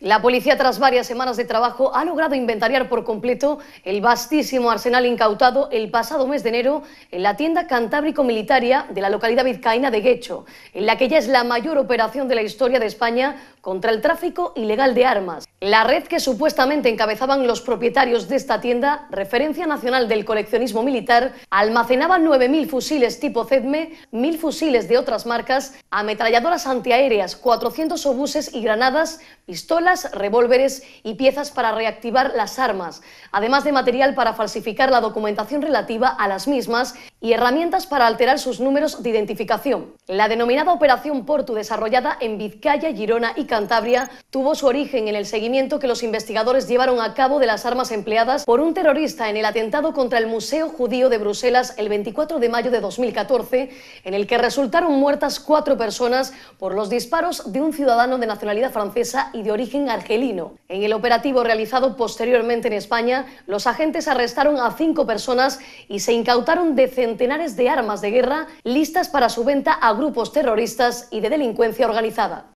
La policía, tras varias semanas de trabajo, ha logrado inventariar por completo el vastísimo arsenal incautado el pasado mes de enero en la tienda cantábrico-militaria de la localidad vizcaína de Guecho, en la que ya es la mayor operación de la historia de España contra el tráfico ilegal de armas. La red que supuestamente encabezaban los propietarios de esta tienda, referencia nacional del coleccionismo militar, almacenaba 9.000 fusiles tipo CEDME, 1.000 fusiles de otras marcas, ametralladoras antiaéreas, 400 obuses y granadas, pistolas, revólveres y piezas para reactivar las armas, además de material para falsificar la documentación relativa a las mismas y herramientas para alterar sus números de identificación. La denominada Operación Portu, desarrollada en Vizcaya, Girona y Cantabria, tuvo su origen en el seguimiento que los investigadores llevaron a cabo de las armas empleadas por un terrorista en el atentado contra el Museo Judío de Bruselas el 24 de mayo de 2014, en el que resultaron muertas cuatro personas por los disparos de un ciudadano de nacionalidad francesa y de origen argelino. En el operativo realizado posteriormente en España, los agentes arrestaron a cinco personas y se incautaron decenas centenares de armas de guerra listas para su venta a grupos terroristas y de delincuencia organizada.